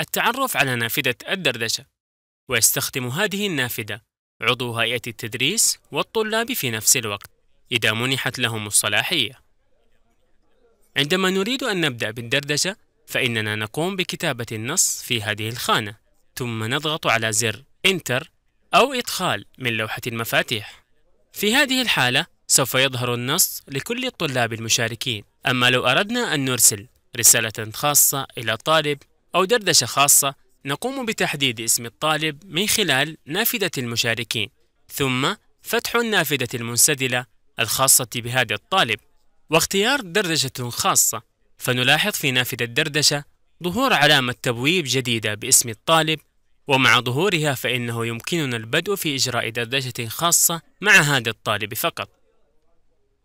التعرف على نافذة الدردشة ويستخدم هذه النافذة عضو هيئة التدريس والطلاب في نفس الوقت إذا منحت لهم الصلاحية عندما نريد أن نبدأ بالدردشة فإننا نقوم بكتابة النص في هذه الخانة ثم نضغط على زر إنتر أو إدخال من لوحة المفاتيح في هذه الحالة سوف يظهر النص لكل الطلاب المشاركين أما لو أردنا أن نرسل رسالة خاصة إلى طالب أو دردشة خاصة نقوم بتحديد اسم الطالب من خلال نافذة المشاركين ثم فتح النافذة المنسدلة الخاصة بهذا الطالب واختيار دردشة خاصة فنلاحظ في نافذة الدردشة ظهور علامة تبويب جديدة باسم الطالب ومع ظهورها فإنه يمكننا البدء في إجراء دردشة خاصة مع هذا الطالب فقط